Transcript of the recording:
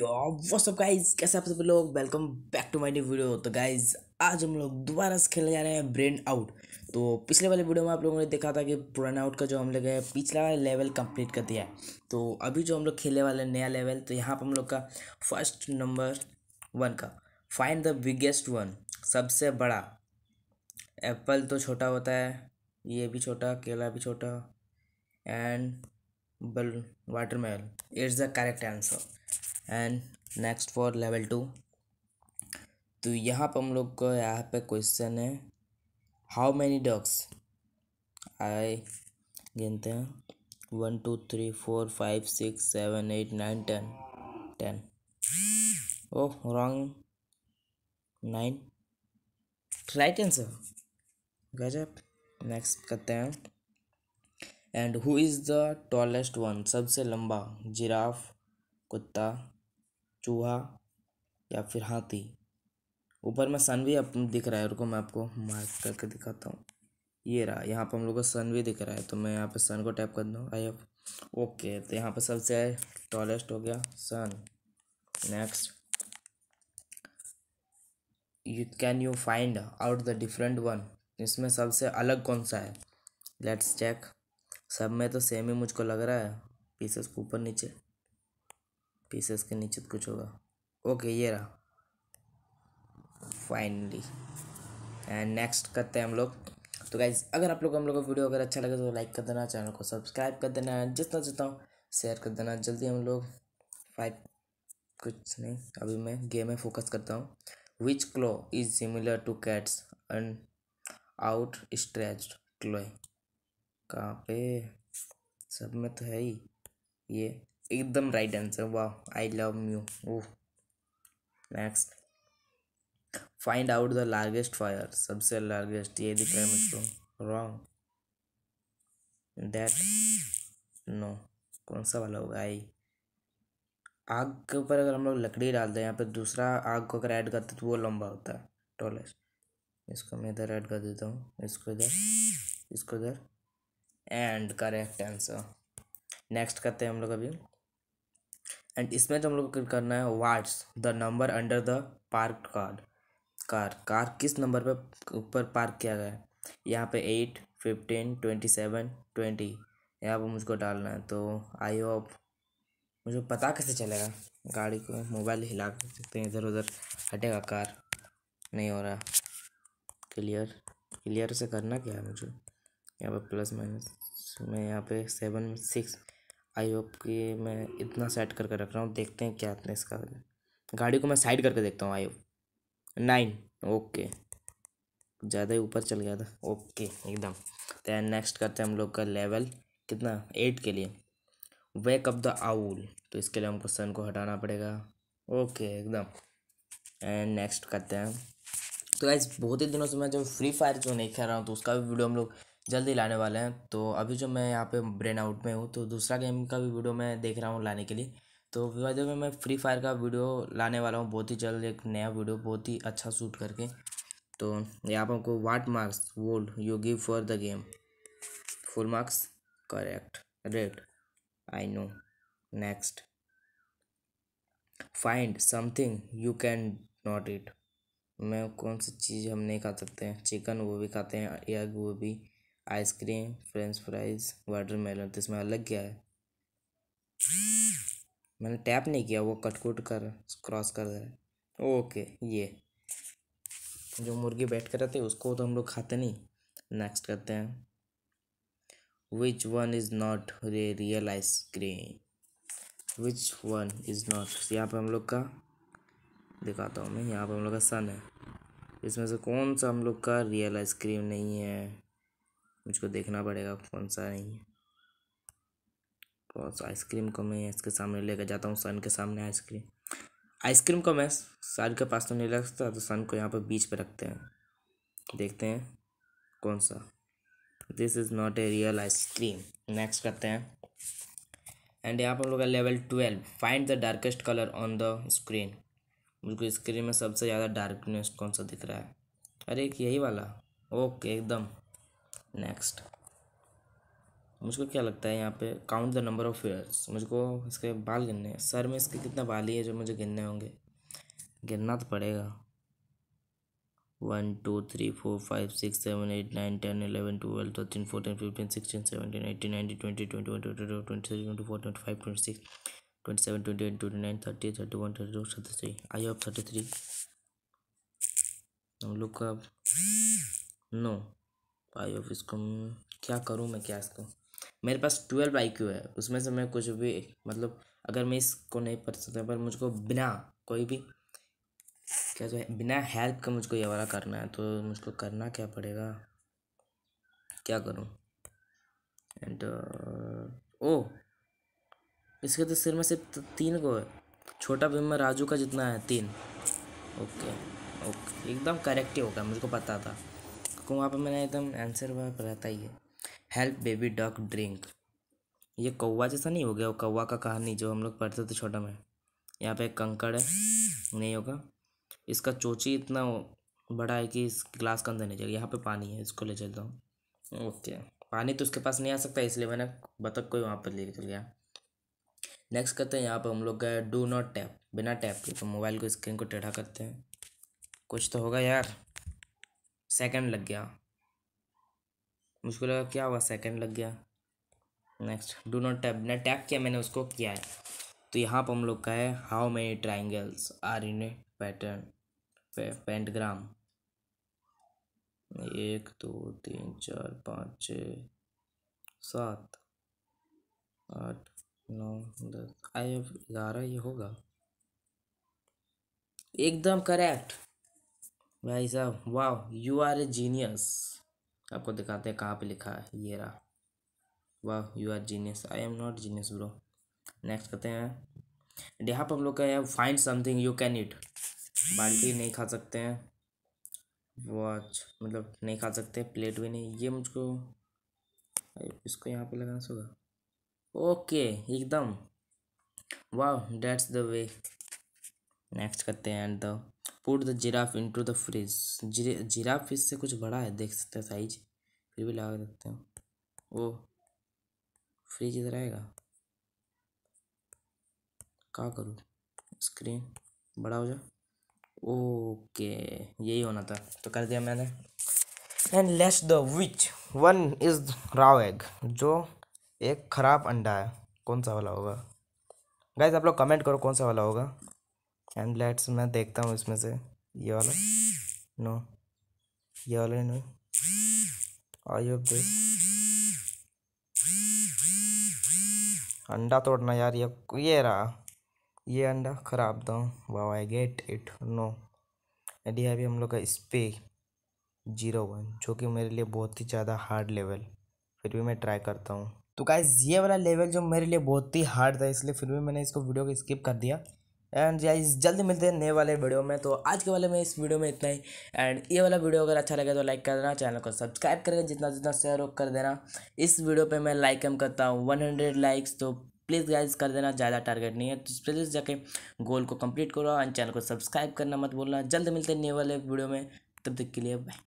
what's up guys कैसे आप सब लोग welcome back to my new video तो गाइज आज हम लोग दोबारा से खेलने जा रहे हैं ब्रेन आउट तो पिछले वाले वीडियो में आप लोगों ने देखा था कि ब्रेन आउट का जो हम लोग है पिछला लेवल कंप्लीट कर दिया है तो अभी जो हम लोग खेलने वाले नया लेवल तो यहाँ पर हम लोग का फर्स्ट नंबर वन का फाइंड द बिगेस्ट वन सबसे बड़ा एप्पल तो छोटा होता है ये भी छोटा केला भी छोटा and ball watermelon it's the correct answer and next for level two तो यहाँ पर हम लोग को यहाँ पे क्वेश्चन है हाउ मैनी डॉग्स आई गिनते हैं one two three four five six seven eight nine ten ten oh wrong nine right answer गजब नेक्स्ट करते हैं and who is the tallest one सबसे लंबा जिराफ कुत्ता चूहा या फिर हाथी ऊपर में सन भी दिख रहा है रुको मैं आपको मार्क करके दिखाता हूँ ये रहा यहाँ पर हम लोग को सन भी दिख रहा है तो मैं यहाँ पर सन को टैप कर दूँ आई एफ ओके तो यहाँ पर सबसे टॉलेस्ट हो गया सन next you can you find out the different one इसमें सबसे अलग कौन सा है लेट्स चेक सब में तो सेम ही मुझको लग रहा है पीसेस ऊपर नीचे पीसेस के नीचे तो कुछ होगा ओके ये रहा फाइनली एंड नेक्स्ट करते हैं हम लोग तो गाइज अगर आप लोग हम लोग का वीडियो अगर अच्छा लगे तो लाइक कर देना चैनल को सब्सक्राइब कर देना जितना जितना शेयर कर देना जल्दी हम लोग फाइव कुछ नहीं अभी मैं गेम में फोकस करता हूँ which claw is similar to cats and out stretch claw कहाँ पे सब में तो है ही ये एकदम राइट आंसर वाह I love you oh next find out the largest fire सबसे लार्जेस्ट ये दिख रहा है मुझको रॉन्ग दैट नो कौन सा वाला होगा आई आग के ऊपर अगर हम लोग लकड़ी डालते हैं यहाँ पर दूसरा आग को अगर ऐड करते तो वो लंबा होता है टॉलेस्ट इसको मैं इधर ऐड कर देता हूँ इसको इधर इसको इधर एंड करेक्ट आंसर नेक्स्ट करते हैं हम लोग अभी एंड इसमें जो हम लोग को करना है what's the number under the park card car car किस नंबर पर ऊपर पार्क किया गया है यहाँ पे eight fifteen twenty seven twenty यहाँ पर मुझको डालना है तो आई होप मुझे पता कैसे चलेगा गाड़ी को मोबाइल हिला सकते हैं इधर उधर हटेगा कार नहीं हो रहा क्लियर क्लियर से करना क्या है मुझे यहाँ पे प्लस माइनस मैं यहाँ पे सेवन सिक्स आई होप कि मैं इतना सेट करके रख रहा हूँ देखते हैं क्या इतना इसका गाड़ी को मैं साइड करके देखता हूँ आई होप नाइन ओके ज़्यादा ही ऊपर चल गया था ओके एकदम तो नेक्स्ट करते हैं हम लोग का लेवल कितना एट के लिए वेक अप द आउल तो इसके लिए हमको सन को हटाना पड़ेगा ओके एकदम एंड नेक्स्ट करते हैं तो गाइज बहुत ही दिनों से मैं जब फ्री फायर जो नहीं खेल रहा हूँ तो उसका भी वीडियो हम लोग जल्दी लाने वाले हैं तो अभी जो मैं यहाँ पे ब्रेन आउट में हूँ तो दूसरा गेम का भी वीडियो मैं देख रहा हूँ लाने के लिए तो वजह में मैं फ्री फायर का वीडियो लाने वाला हूँ बहुत ही जल्द एक नया वीडियो बहुत ही अच्छा शूट करके तो यहाँ पर हमको what marks would you give for the game full marks correct red I know next find something you can not eat मैं कौन सी चीज़ हम नहीं खा सकते हैं चिकन वो भी खाते हैं एग वो भी ice cream French fries watermelon तो इसमें अलग क्या है मैंने टैप नहीं किया वो कट कुट कर क्रॉस कर रहा है ओके ये जो मुर्गी बैठ कर रहते उसको तो हम लोग खाते नहीं नेक्स्ट करते हैं which one is not ray real ice cream which one is not यहाँ पे हम लोग का दिखाता हूँ मैं यहाँ पे हम लोग का सन है इसमें से कौन सा हम लोग का रियल आइसक्रीम नहीं है मुझको देखना पड़ेगा कौन सा नहीं है सा आइसक्रीम को मैं इसके सामने लेकर जाता हूँ सन के सामने आइसक्रीम आइसक्रीम को मैं सर के पास तो नहीं रख सकता तो सन को यहाँ पर बीच पर रखते हैं देखते हैं कौन सा this is not a real ice cream next करते हैं एंड यहाँ पर हम लोग का level twelve find the darkest colour on the screen बिल्कुल स्क्रीन में सबसे ज़्यादा डार्कनेस कौन सा दिख रहा है अरे एक यही वाला ओके एकदम नेक्स्ट मुझको क्या लगता है यहाँ पे count the number of hairs मुझको इसके बाल गिनने हैं सर में इसके कितना बाल ही है जो मुझे गिनने होंगे गिनना तो पड़ेगा one two three four five six seven eight nine ten eleven twelve thirteen fourteen fifteen sixteen seventeen eighteen nineteen twenty twenty one twenty two twenty three twenty four twenty five twenty six twenty seven twenty eight twenty nine thirty thirty one thirty two thirty three I hope thirty three हम लोग का no five of इसको क्या करूँ मैं क्या इसको मेरे पास ट्वेल्व आई है उसमें से मैं कुछ भी मतलब अगर मैं इसको नहीं पढ़ सकता पर मुझको बिना कोई भी क्या तो बिना हेल्प का मुझको ये वाला करना है तो मुझको करना क्या पड़ेगा क्या करूँ एंड ओ इसके तो सिर में सिर्फ तीन को है छोटा भीम राजू का जितना है तीन ओके ओके एकदम करेक्ट ही होगा मुझको पता था आपको वहाँ पर मैंने एकदम आंसर वहाँ पर रहता ही है हेल्प बेबी डॉग ड्रिंक ये कौवा जैसा नहीं हो गया वो कौवा का कहानी जो हम लोग पढ़ते थे छोटा में यहाँ पे एक कंकड़ है नहीं होगा इसका चोची इतना बड़ा है कि इस ग्लास के अंदर नहीं जाएगा यहाँ पे पानी है इसको ले चलता हूँ ओके पानी तो उसके पास नहीं आ सकता इसलिए मैंने बतख को वहाँ पर ले चल गया नेक्स्ट करते हैं यहाँ पर हम लोग गए डू नॉट टैप बिना टैप के तो मोबाइल को स्क्रीन को टेढ़ा करते हैं कुछ तो होगा यार सेकंड लग गया मुझको लगा क्या हुआ सेकंड लग गया नेक्स्ट डू नॉट टैप ना टैप किया मैंने उसको किया है तो यहाँ पर हम लोग का है how many triangles are in a pattern pentagram एक दो तीन चार पाँच छ सात आठ नौ दस आई ग्यारह ये होगा एकदम करेक्ट भाई साहब वाह यू आर ए जीनियस आपको दिखाते हैं कहाँ पे लिखा है ये रहा वाह you are genius I am not genius bro next करते हैं यहाँ पर हम लोग कहें find something you can eat बाल्टी नहीं खा सकते हैं वॉच मतलब नहीं खा सकते प्लेट भी नहीं ये मुझको इसको यहाँ पे लगाना होगा ओके एकदम वाह डेट्स द वे नेक्स्ट करते हैं and the put the giraffe into the fridge giraffe fridge से कुछ बड़ा है देख सकते हैं साइज फिर भी लगा सकते हैं वो फ्रिज इधर आएगा क्या करूँ स्क्रीन बड़ा हो जाए ओके यही होना था तो कर दिया मैंने and less the which one is raw egg जो एक खराब अंडा है कौन सा वाला होगा गाइज आप लोग कमेंट करो कौन सा वाला होगा एंड लेट्स मैं देखता हूँ इसमें से ये वाला नो ये वाला नो आई होप दिस अंडा तोड़ना यार ये ये रहा ये अंडा खराब दो wow I get it no and यह भी हम लोग का स्पे जीरो वन जो कि मेरे लिए बहुत ही ज़्यादा हार्ड लेवल फिर भी मैं ट्राई करता हूँ तो गाइज ये वाला लेवल जो मेरे लिए बहुत ही हार्ड था इसलिए फिर भी मैंने इसको वीडियो को स्किप कर दिया एंड गाइस जल्दी मिलते हैं नए वाले वीडियो में तो आज के वाले में इस वीडियो में इतना ही एंड ये वाला वीडियो अगर अच्छा लगे तो लाइक कर देना चैनल को सब्सक्राइब करके जितना जितना शेयर कर देना इस वीडियो पे मैं लाइक कम करता हूँ वन हंड्रेड लाइक्स तो प्लीज़ गाइज कर देना ज़्यादा टारगेट नहीं है तो प्लीज़ जाके गोल को कंप्लीट करो एंड चैनल को सब्सक्राइब करना मत बोलना जल्द मिलते हैं नए वाले वीडियो में तब तक के लिए बाय